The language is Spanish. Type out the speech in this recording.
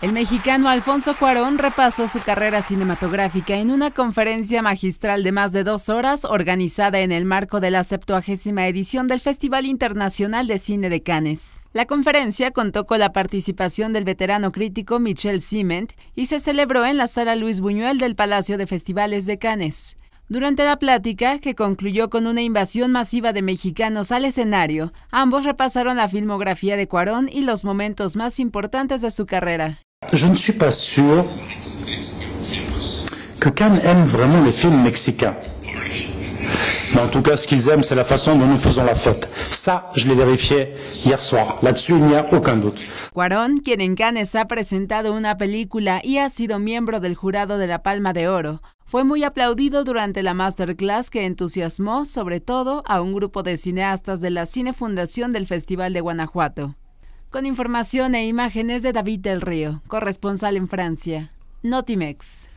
El mexicano Alfonso Cuarón repasó su carrera cinematográfica en una conferencia magistral de más de dos horas organizada en el marco de la septuagésima edición del Festival Internacional de Cine de Cannes. La conferencia contó con la participación del veterano crítico Michel Ciment y se celebró en la sala Luis Buñuel del Palacio de Festivales de Cannes. Durante la plática, que concluyó con una invasión masiva de mexicanos al escenario, ambos repasaron la filmografía de Cuarón y los momentos más importantes de su carrera je ne suis pas sûr que Cannes aime vraiment les films mexicains. Mais en tout cas, ce qu'ils aiment, c'est la façon dont nous faisons la fête. Ça, je l'ai vérifié hier soir. Là-dessus, il n'y a aucun doute. Cuarón, quien en Cannes ha presentado una película y ha sido miembro del jurado de la Palma de Oro, fue muy aplaudido durante la masterclass que entusiasmó sobre todo a un grupo de cineastas de la Cinefundación del Festival de Guanajuato con información e imágenes de David del Río, corresponsal en Francia, Notimex.